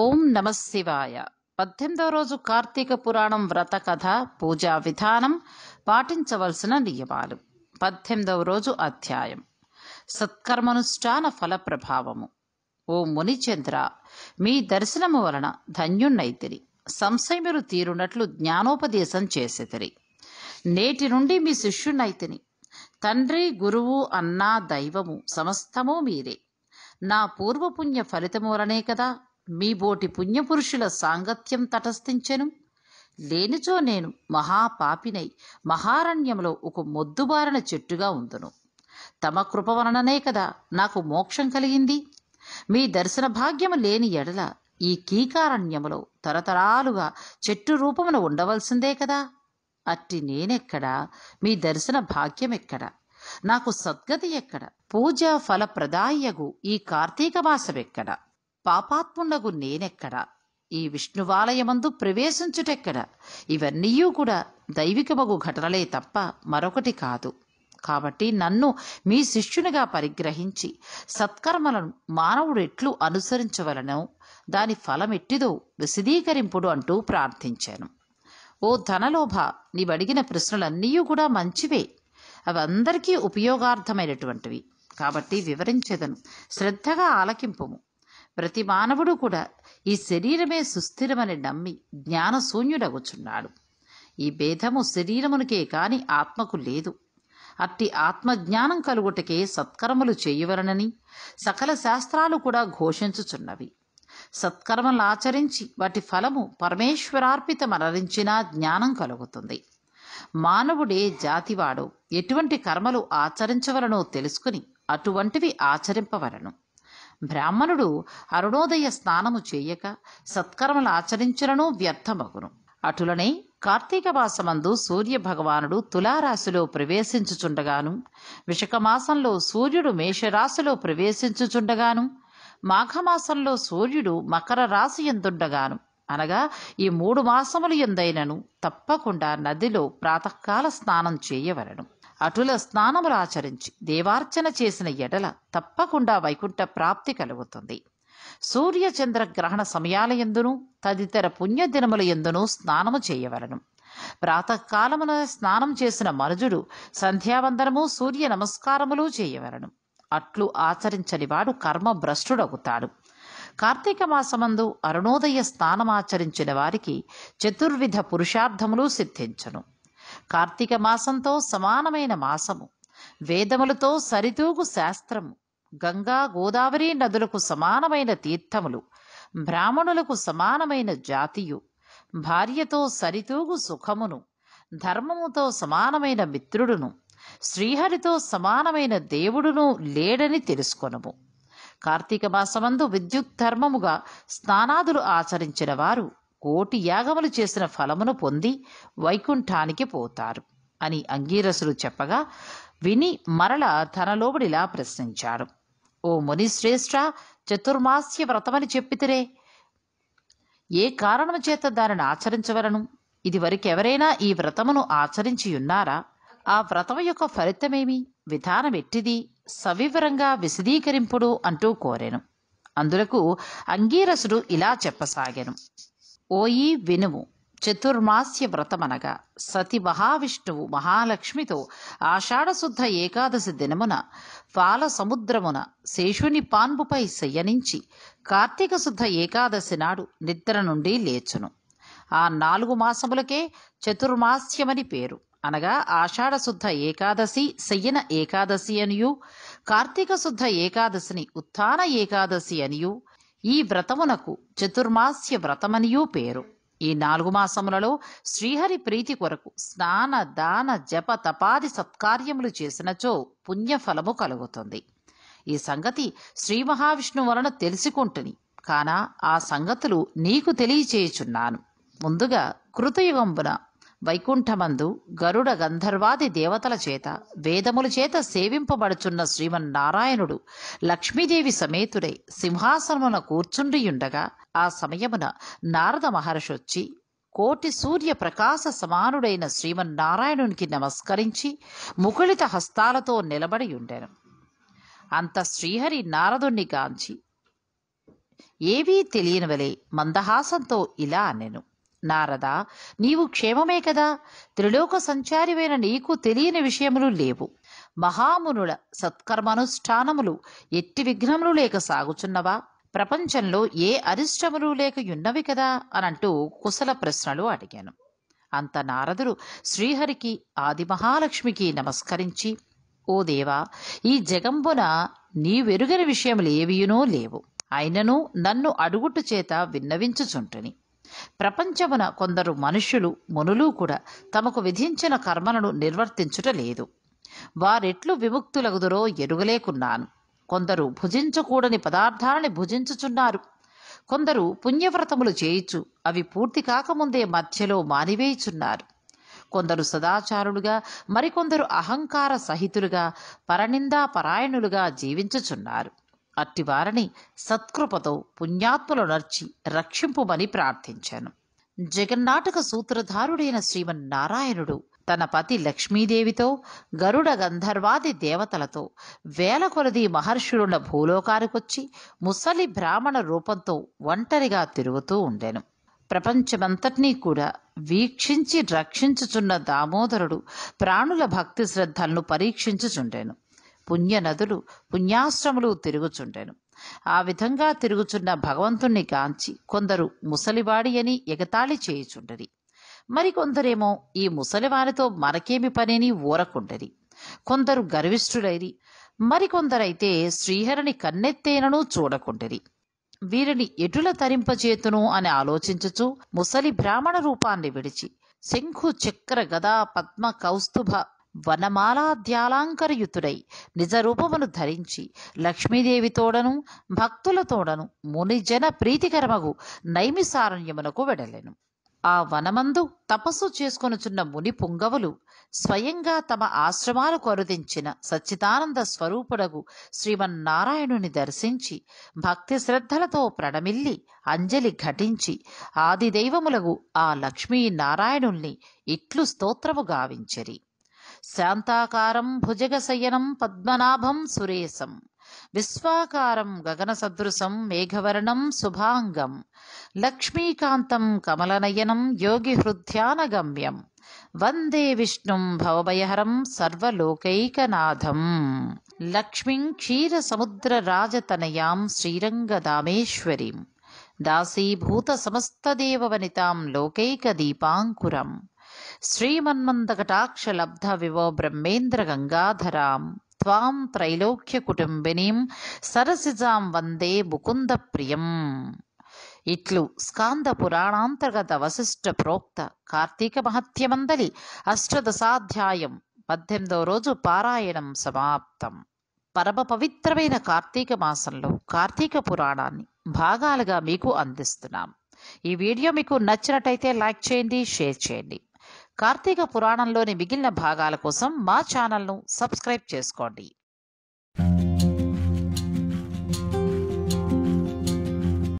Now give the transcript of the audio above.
ఓం నమ శివాయ పద్దెనిమిదవ రోజు కార్తీక పురాణం వ్రత కథ పూజా విధానం పాటించవలసిన నియమాలు పద్దెనిమిదవ రోజు అధ్యాయం సత్కర్మనుష్ఠాన ఫల ప్రభావము ఓ మునిచంద్ర మీ దర్శనము వలన ధన్యున్నైతిరి సంశయములు తీరునట్లు జ్ఞానోపదేశం చేసెతిరి నేటి నుండి మీ శిష్యున్నైతిని తండ్రి గురువు అన్న దైవము సమస్తము మీరే నా పూర్వపుణ్య ఫలితమూలనే వలనే కదా మీ బోటి పుణ్యపురుషుల సాంగత్యం తటస్థించెను లేనిచో నేను మహాపాపినై మహారణ్యంలో ఒక మొద్దుబారిన చెట్టుగా ఉందును తమ కృప వలననే కదా నాకు మోక్షం కలిగింది మీ దర్శన భాగ్యము లేని ఎడల ఈ కీకారణ్యములో తరతరాలుగా చెట్టు రూపమున ఉండవలసిందే కదా అట్టి నేనెక్కడా మీ దర్శన భాగ్యమెక్కడా నాకు సద్గతి ఎక్కడ ఫల ఫలప్రదాయగు ఈ కార్తీక మాసమెక్కడ పాపాత్ముండగు నేనెక్కడ ఈ విష్ణువాలయమందు ప్రవేశించుటెక్కడ ఇవన్నీయూ కూడా దైవికమగు ఘటనలే తప్ప మరొకటి కాదు కాబట్టి నన్ను మీ శిష్యునిగా పరిగ్రహించి సత్కర్మలను మానవుడు ఎట్లు అనుసరించవలను దాని ఫలమెట్టిదో విశదీకరింపుడు అంటూ ప్రార్థించాను ఓ ధనలోభ నీవడిగిన ప్రశ్నలన్నీ కూడా మంచివే అవి అందరికీ ఉపయోగార్థమైనటువంటివి కాబట్టి వివరించేదను శ్రద్ధగా ఆలకింపము ప్రతి మానవుడు కూడా ఈ శరీరమే సుస్థిరమని నమ్మి జ్ఞానశూన్యుడగుచున్నాడు ఈ భేదము శరీరమునికే కాని ఆత్మకు లేదు అట్టి ఆత్మజ్ఞానం కలుగుటకే సత్కర్మలు చేయవలనని సకల శాస్త్రాలు కూడా ఘోషించుచున్నవి సత్కర్మలు ఆచరించి వాటి ఫలము పరమేశ్వరార్పిత మరణించినా జ్ఞానం కలుగుతుంది మానవుడే జాతివాడు ఎటువంటి కర్మలు ఆచరించవలనో తెలుసుకుని అటువంటివి ఆచరింపవలను బ్రాహ్మణుడు అరుణోదయ స్నానము చేయక సత్కర్మలు ఆచరించలను వ్యర్థమగును అటులనే కార్తీక మాసమందు సూర్య భగవానుడు తులారాశిలో ప్రవేశించుచుండగాను విశకమాసంలో సూర్యుడు మేషరాశిలో ప్రవేశించుచుండగాను మాఘమాసంలో సూర్యుడు మకర రాశి ఎందుండగాను అనగా ఈ మూడు మాసములు ఎందైనను తప్పకుండా నదిలో ప్రాతకాల స్నానం చేయవలను అటుల స్నానములు ఆచరించి దేవార్చన చేసిన ఎడల తప్పకుండా వైకుంఠ ప్రాప్తి కలుగుతుంది సూర్య చంద్ర గ్రహణ సమయాల ఎందును తదితర పుణ్యదినముల ఎందును స్నానము చేయవలను ప్రాతకాలమున స్నానం చేసిన మనుజుడు సంధ్యావందనము సూర్య నమస్కారములు చేయవలను అట్లు ఆచరించని వాడు భ్రష్టుడవుతాడు కార్తీక మాసమందు అరుణోదయ స్థానమాచరించిన వారికి చతుర్విధ పురుషార్థములు సిద్ధించను కార్తీక మాసంతో సమానమైన మాసము వేదములతో సరితూగు శాస్త్రము గంగా గోదావరి నదులకు సమానమైన తీర్థములు బ్రాహ్మణులకు సమానమైన జాతియు భార్యతో సరితూగు సుఖమును ధర్మముతో సమానమైన మిత్రుడును శ్రీహరితో సమానమైన దేవుడును లేడని తెలుసుకొనము కార్తీక మాసమందు విద్యుత్ ధర్మముగా స్నానాదులు ఆచరించిన వారు కోటి యాగములు చేసిన ఫలమును పొంది వైకుంఠానికి పోతారు అని అంగీరసులు చెప్పగా విని మరల తనలోబడిలా ప్రశ్నించాడు ఓ శ్రేష్ఠ చతుర్మాస్య వ్రతమని చెప్పితిరే ఏ కారణము చేత దానిని ఆచరించవలను ఇదివరకెవరైనా ఈ వ్రతమును ఆచరించియున్నారా ఆ వ్రతము యొక్క ఫలితమేమి విధానమెట్టిది సవివరంగా విశదీకరింపుడు అంటూ కోరెను అందులకు అంగీరసుడు ఇలా చెప్పసాగాను ఓయి వినుము చతుర్మాస్య వ్రతమనగా సతి మహావిష్ణువు మహాలక్ష్మితో ఆషాఢశుద్ధ ఏకాదశి దినమున పాల సముద్రమున శేషుని పాన్పుపై శయనించి కార్తీక శుద్ధ ఏకాదశి నాడు నిద్ర నుండి లేచును ఆ నాలుగు మాసములకే చతుర్మాస్యమని పేరు అనగా ఆషాఢశుద్ధ ఏకాదశి శయ్యన ఏకాదశి అనియు కార్తీక శుద్ధ ఏకాదశిని ఉత్థాన ఏకాదశి అనియు ఈ వ్రతమునకు చతుర్మాస్య వ్రతమనియు పేరు ఈ నాలుగు మాసములలో శ్రీహరి ప్రీతి కొరకు స్నాన దాన జప తపాది సత్కార్యములు చేసినచో పుణ్యఫలము కలుగుతుంది ఈ సంగతి శ్రీ మహావిష్ణు వలన తెలుసుకుంటుని కాన ఆ సంగతులు నీకు తెలియచేయుచున్నాను ముందుగా కృతయుగంబున వైకుంఠమందు గరుడ గంధర్వాది దేవతల చేత వేదముల చేత సేవింపబడుచున్న శ్రీమన్నారాయణుడు లక్ష్మీదేవి సమేతుడై సింహాసనమున కూర్చుండియుండగా ఆ సమయమున నారద మహర్షి వచ్చి కోటి సూర్య ప్రకాశ సమానుడైన శ్రీమన్నారాయణునికి నమస్కరించి ముకుళిత హస్తాలతో నిలబడి ఉండెను అంత శ్రీహరి నారదుణ్ణి గాంచి ఏవీ తెలియనివలే మందహాసంతో ఇలా అనెను నారద నీవు క్షేమమే కదా త్రిలోక సంచారివైన నీకు తెలియని విషయములు లేవు మహామునుల సత్కర్మానుష్ఠానములు ఎట్టి విఘ్నములు లేక సాగుచున్నవా ప్రపంచంలో ఏ అరిష్టములు లేక ఉన్నవి కదా అనంటూ కుశల ప్రశ్నలు అడిగాను అంత నారదుడు శ్రీహరికి ఆది మహాలక్ష్మికి నమస్కరించి ఓ దేవా ఈ జగంబున నీవెరుగని విషయములు ఏవియునో లేవు అయినను నన్ను అడుగుట్టు చేత విన్నవించుచుంటుని ప్రపంచమున కొందరు మనుష్యులు మునులు కూడా తమకు విధించిన కర్మలను నిర్వర్తించుట లేదు వారెట్లు విముక్తులగుదరో ఎరుగలేకున్నాను కొందరు భుజించకూడని పదార్థాలని భుజించుచున్నారు కొందరు పుణ్యవ్రతములు చేయిచు అవి పూర్తి కాకముందే మధ్యలో మానివేయుచున్నారు కొందరు సదాచారులుగా మరికొందరు అహంకార సహితులుగా పరనిందాపరాయణులుగా జీవించుచున్నారు అట్టివారిని సత్కృపతో పుణ్యాత్మలు నర్చి రక్షింపుమని ప్రార్థించాను జగన్నాటక సూత్రధారుడైన శ్రీమన్నారాయణుడు తన పతి లక్ష్మీదేవితో గరుడ గంధర్వాది దేవతలతో వేల కొలది మహర్షులున్న భూలోకానికొచ్చి ముసలి బ్రాహ్మణ రూపంతో ఒంటరిగా తిరుగుతూ ఉండెను ప్రపంచమంతటినీ కూడా వీక్షించి రక్షించుచున్న దామోదరుడు ప్రాణుల భక్తి శ్రద్ధలను పరీక్షించుచుండెను పుణ్యనదులు పుణ్యాశ్రములు తిరుగుచుండెను ఆ విధంగా తిరుగుచున్న భగవంతుణ్ణి కాంచి కొందరు ముసలివాడి అని ఎగతాళి చేయుచుండరి మరికొందరేమో ఈ ముసలివానితో మనకేమి పనిని ఊరకుండరి కొందరు గర్విష్ఠుడైరి మరికొందరైతే శ్రీహరిని కన్నెత్తేనను చూడకుండరి వీరిని ఎటుల తరింపజేతును అని ఆలోచించుచు ముసలి బ్రాహ్మణ రూపాన్ని విడిచి శంఖు చక్ర గదా పద్మ కౌస్తుభ వనమాలాధ్యాలంకరయుతుడై నిజరూపమును ధరించి లక్ష్మీదేవితోడను భక్తులతోడను మునిజన ప్రీతికరమగు నైమిసారణ్యమునకు వెడలెను ఆ వనమందు తపస్సు చేసుకొనుచున్న ముని పుంగవులు స్వయంగా తమ ఆశ్రమాలు కరుదించిన సచ్చిదానంద స్వరూపుడగు శ్రీమన్నారాయణుని దర్శించి భక్తి శ్రద్ధలతో ప్రణమిల్లి అంజలి ఘటించి ఆదిదైవములగు ఆ లక్ష్మీ నారాయణుల్ని ఇట్లు స్తోత్రము గావించరి శాంతాకారం భుజగశయనం పద్మనాభం సురేశం విశ్వాకారం గగన సదృశం మేఘవర్ణం శుభాంగం లక్ష్మీకాంతం కమలనయనం యోగి గమ్యం వందే విష్ణుం భవభయహరం సర్వలోకైకనాథం లక్ష్మీం క్షీర సముద్ర క్షీరసముద్రరాజతనయాం శ్రీరంగదామేశ్వరీం దాసీభూత లోకైక దీపాంకురం వివో బ్రహ్మేంద్ర త్వాం త్రైలోక్య त्वां సరసిజాం వందే ముకుంద ప్రియం ఇట్లు స్కాంద పురాణాంతర్గత వశిష్ట ప్రోక్త కార్తీక మహత్యమందలి అష్టదశాధ్యాయం పద్దెనిమిదవ రోజు పారాయణం సమాప్తం పరమ పవిత్రమైన కార్తీక మాసంలో కార్తీక పురాణాన్ని భాగాలుగా మీకు అందిస్తున్నాం ఈ వీడియో మీకు నచ్చినట్టయితే లైక్ చేయండి షేర్ చేయండి కార్తీక పురాణంలోని మిగిలిన భాగాల కోసం మా ఛానల్ను సబ్స్క్రైబ్ చేసుకోండి